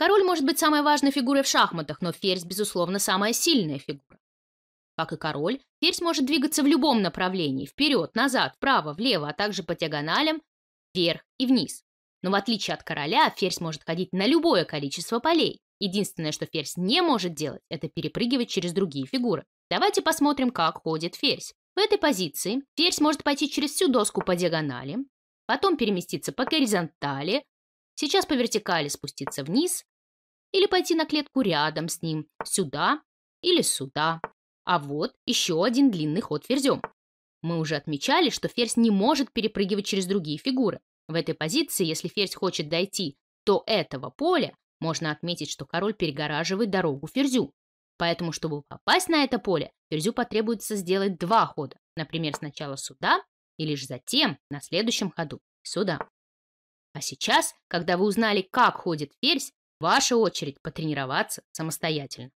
Король может быть самой важной фигурой в шахматах, но ферзь, безусловно, самая сильная фигура. Как и король, ферзь может двигаться в любом направлении – вперед, назад, вправо, влево, а также по диагоналям вверх и вниз. Но в отличие от короля, ферзь может ходить на любое количество полей. Единственное, что ферзь не может делать, это перепрыгивать через другие фигуры. Давайте посмотрим, как ходит ферзь. В этой позиции ферзь может пойти через всю доску по диагонали, потом переместиться по горизонтали, сейчас по вертикали спуститься вниз, или пойти на клетку рядом с ним, сюда или сюда. А вот еще один длинный ход ферзем. Мы уже отмечали, что ферзь не может перепрыгивать через другие фигуры. В этой позиции, если ферзь хочет дойти до этого поля, можно отметить, что король перегораживает дорогу ферзю. Поэтому, чтобы попасть на это поле, ферзю потребуется сделать два хода. Например, сначала сюда и лишь затем, на следующем ходу, сюда. А сейчас, когда вы узнали, как ходит ферзь, Ваша очередь потренироваться самостоятельно.